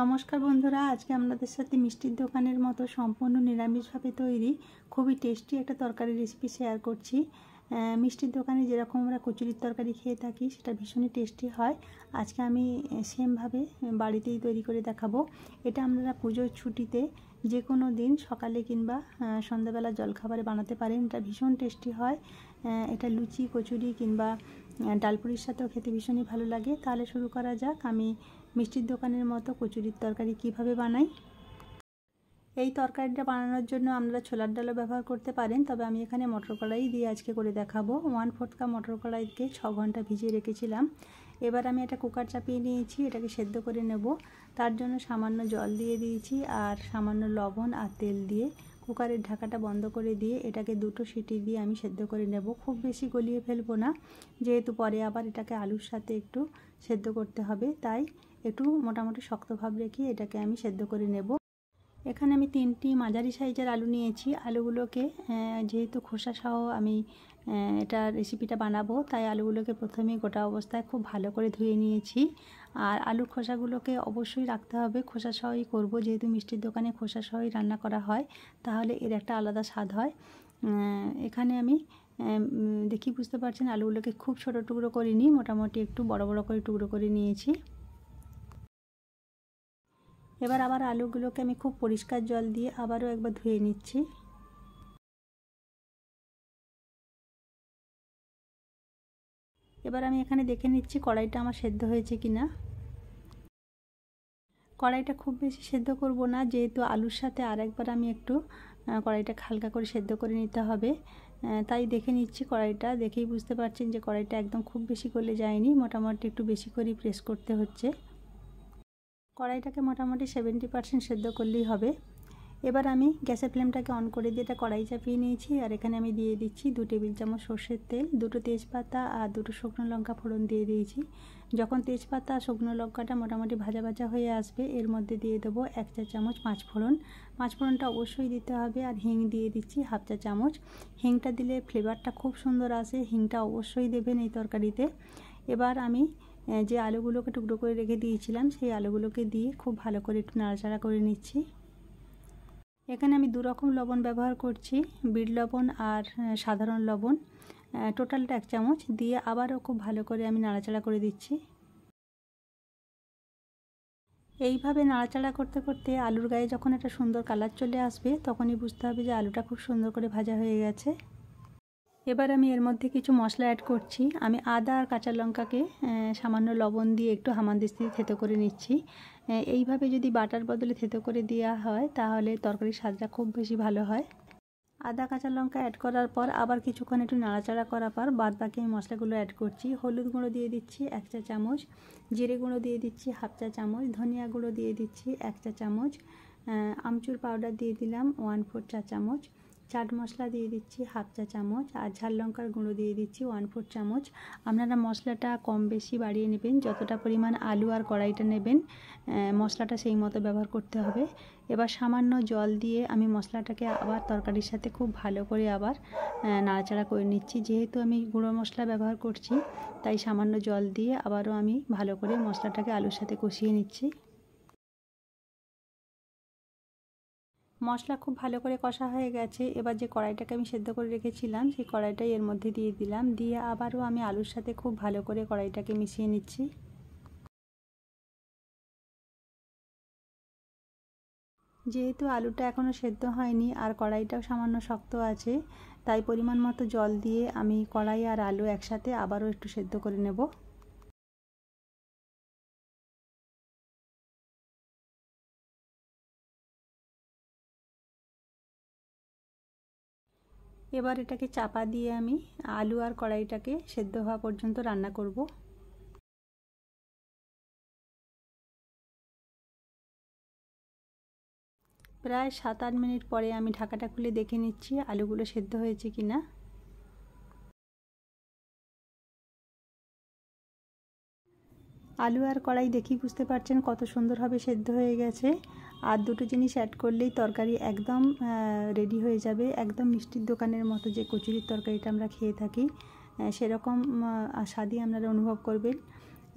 নমস্কার বন্ধুরা আজকে আপনাদের সাথে মিষ্টির দোকানের মতো সম্পূর্ণ নিরামিষভাবে তৈরি খুবই টেস্টি একটা তরকারি রেসিপি শেয়ার করছি মিষ্টির দোকানে যেরকম আমরা কচুরির তরকারি খেয়ে থাকি সেটা ভীষণই টেস্টি হয় আজকে আমি সেমভাবে বাড়িতেই তৈরি করে দেখাবো এটা আমরা পুজোর ছুটিতে যে কোনো দিন সকালে কিংবা সন্ধ্যাবেলা জলখাবারে বানাতে পারেন এটা ভীষণ টেস্টি হয় এটা লুচি কচুরি কিংবা ডালপুরির সাথেও খেতে ভীষণই ভালো লাগে তাহলে শুরু করা যাক আমি মিষ্টির দোকানের মতো কচুরির তরকারি কিভাবে বানাই এই তরকারিটা বানানোর জন্য আমরা ছোলার ডালও ব্যবহার করতে পারেন তবে আমি এখানে মটর কলাই দিয়ে আজকে করে দেখাবো ওয়ান ফোর্থ কাপ মটর কলাইকে ছ ঘন্টা ভিজিয়ে রেখেছিলাম এবার আমি এটা কুকার চাপিয়ে নিয়েছি এটাকে সেদ্ধ করে নেব তার জন্য সামান্য জল দিয়ে দিয়েছি আর সামান্য লবণ আর তেল দিয়ে কুকারের ঢাকাটা বন্ধ করে দিয়ে এটাকে দুটো সিটি দিয়ে আমি সেদ্ধ করে নেব খুব বেশি গলিয়ে ফেলবো না যেহেতু পরে আবার এটাকে আলুর সাথে একটু সেদ্ধ করতে হবে তাই একটু মোটামুটি শক্তভাব রেখে এটাকে আমি সেদ্ধ করে নেব এখানে আমি তিনটি মাঝারি সাইজের আলু নিয়েছি আলুগুলোকে যেহেতু খোসা সহ আমি এটা রেসিপিটা বানাবো তাই আলুগুলোকে প্রথমে গোটা অবস্থায় খুব ভালো করে ধুয়ে নিয়েছি আর আলু খোসাগুলোকে অবশ্যই রাখতে হবে খোসা সহই করবো যেহেতু মিষ্টির দোকানে খোসা সহই রান্না করা হয় তাহলে এর একটা আলাদা স্বাদ হয় এখানে আমি দেখি বুঝতে পারছেন আলুগুলোকে খুব ছোটো টুকরো করিনি মোটামুটি একটু বড় বড় করে টুকরো করে নিয়েছি এবার আবার আলুগুলোকে আমি খুব পরিষ্কার জল দিয়ে আবারও একবার ধুয়ে নিচ্ছি এবার আমি এখানে দেখে নিচ্ছি কড়াইটা আমার সেদ্ধ হয়েছে কি না কড়াইটা খুব বেশি সেদ্ধ করব না যেহেতু আলুর সাথে আরেকবার আমি একটু কড়াইটা হালকা করে সেদ্ধ করে নিতে হবে তাই দেখে নিচ্ছি কড়াইটা দেখেই বুঝতে পারছেন যে কড়াইটা একদম খুব বেশি করলে যায়নি মোটামুটি একটু বেশি করেই প্রেস করতে হচ্ছে কড়াইটাকে মোটামুটি সেভেন্টি পার্সেন্ট সেদ্ধ করলেই হবে এবার আমি গ্যাসের ফ্লেমটাকে অন করে দিয়ে এটা কড়াই চাপিয়ে নিয়েছি আর এখানে আমি দিয়ে দিচ্ছি দু টেবিল চামচ সর্ষের তেল দুটো তেজপাতা আর দুটো শুকনো লঙ্কা ফোড়ন দিয়ে দিয়েছি যখন তেজপাতা আর শুকনো লঙ্কাটা মোটামুটি ভাজা ভাজা হয়ে আসবে এর মধ্যে দিয়ে দেবো এক চা চামচ পাঁচ ফোড়নটা অবশ্যই দিতে হবে আর হিং দিয়ে দিচ্ছি হাফ চা চামচ হিংটা দিলে ফ্লেভারটা খুব সুন্দর আসে হিংটা অবশ্যই দেবেন এই তরকারিতে এবার আমি যে আলুগুলোকে টুকরো করে রেখে দিয়েছিলাম সেই আলুগুলোকে দিয়ে খুব ভালো করে একটু নাড়াচাড়া করে নিচ্ছি এখানে আমি দুরকম লবণ ব্যবহার করছি বিড় লবণ আর সাধারণ লবণ টোটালটা এক চামচ দিয়ে আবারও খুব ভালো করে আমি নাড়াচাড়া করে দিচ্ছি এইভাবে নাড়াচাড়া করতে করতে আলুর গায়ে যখন একটা সুন্দর কালার চলে আসবে তখনই বুঝতে হবে যে আলুটা খুব সুন্দর করে ভাজা হয়ে গেছে এবার আমি এর মধ্যে কিছু মশলা অ্যাড করছি আমি আদা আর কাঁচা লঙ্কাকে সামান্য লবণ দিয়ে একটু হামানদিস্তি থেতো করে নিচ্ছি এইভাবে যদি বাটার বদলে থেতো করে দেওয়া হয় তাহলে তরকারির স্বাদটা খুব বেশি ভালো হয় আদা কাঁচা লঙ্কা অ্যাড করার পর আবার কিছুক্ষণ একটু নাড়াচাড়া করার পর বাদ বাকি মশলাগুলো অ্যাড করছি হলুদ গুঁড়ো দিয়ে দিচ্ছি এক চা চামচ জিরে গুঁড়ো দিয়ে দিচ্ছি হাফ চা চামচ ধনিয়া গুঁড়ো দিয়ে দিচ্ছি এক চা চামচ আমচুর পাউডার দিয়ে দিলাম ওয়ান ফোর চা চামচ চাট মশলা দিয়ে দিচ্ছি হাফ চা চামচ আর ঝাল লঙ্কার গুঁড়ো দিয়ে দিচ্ছি ওয়ান ফোর চামচ আপনারা মশলাটা কম বেশি বাড়িয়ে নেবেন যতটা পরিমাণ আলু আর কড়াইটা নেবেন মশলাটা সেই মতো ব্যবহার করতে হবে এবার সামান্য জল দিয়ে আমি মশলাটাকে আবার তরকারির সাথে খুব ভালো করে আবার নাড়াচাড়া করে নিচ্ছি যেহেতু আমি গুঁড়ো মশলা ব্যবহার করছি তাই সামান্য জল দিয়ে আবারও আমি ভালো করে মশলাটাকে আলুর সাথে কষিয়ে নিচ্ছি মশলা খুব ভালো করে কষা হয়ে গেছে এবার যে কড়াইটাকে আমি সেদ্ধ করে রেখেছিলাম সেই কড়াইটাই এর মধ্যে দিয়ে দিলাম দিয়ে আবারও আমি আলুর সাথে খুব ভালো করে কড়াইটাকে মিশিয়ে নিচ্ছি যেহেতু আলুটা এখনও সেদ্ধ হয়নি আর কড়াইটাও সামান্য শক্ত আছে তাই পরিমাণ মতো জল দিয়ে আমি কড়াই আর আলু একসাথে আবারও একটু সেদ্ধ করে নেব এবার এটাকে চাপা দিয়ে আমি আলু আর কড়াইটাকে সেদ্ধ হওয়া পর্যন্ত রান্না করব প্রায় সাত আট মিনিট পরে আমি ঢাকাটা খুলে দেখে নিচ্ছি আলুগুলো সেদ্ধ হয়েছে কি না আলু আর কড়াই দেখি বুঝতে পারছেন কত সুন্দরভাবে সেদ্ধ হয়ে গেছে আর দুটো জিনিস অ্যাড করলেই তরকারি একদম রেডি হয়ে যাবে একদম মিষ্টির দোকানের মতো যে কচুরির তরকারিটা আমরা খেয়ে থাকি সেরকম স্বাদই আপনারা অনুভব করবেন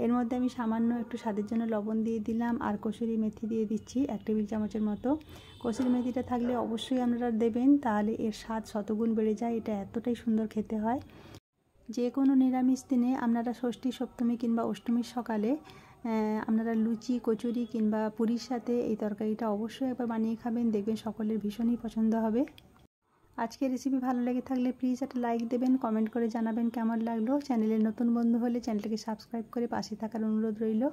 এর মধ্যে আমি সামান্য একটু স্বাদের জন্য লবণ দিয়ে দিলাম আর কসুরি মেথি দিয়ে দিচ্ছি এক টেবিল চামচের মতো কসুরি মেথিটা থাকলে অবশ্যই আপনারা দেবেন তাহলে এর স্বাদ শতগুণ বেড়ে যায় এটা এতটাই সুন্দর খেতে হয় যে কোনো নিরামিষ দিনে আপনারা ষষ্ঠী সপ্তমী কিংবা অষ্টমীর সকালে হ্যাঁ, আপনারা লুচি কচুরি কিংবা পুরীর সাথে এই তরকারিটা অবশ্যই একবার বানিয়ে খাবেন দেখবেন সকলের ভীষণই পছন্দ হবে আজকে রেসিপি ভালো লেগে থাকলে প্লিজ একটা লাইক দেবেন কমেন্ট করে জানাবেন কেমন লাগলো চ্যানেলে নতুন বন্ধু হলে চ্যানেলটাকে সাবস্ক্রাইব করে পাশে থাকার অনুরোধ রইল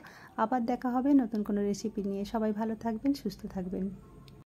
আবার দেখা হবে নতুন কোনো রেসিপি নিয়ে সবাই ভালো থাকবেন সুস্থ থাকবেন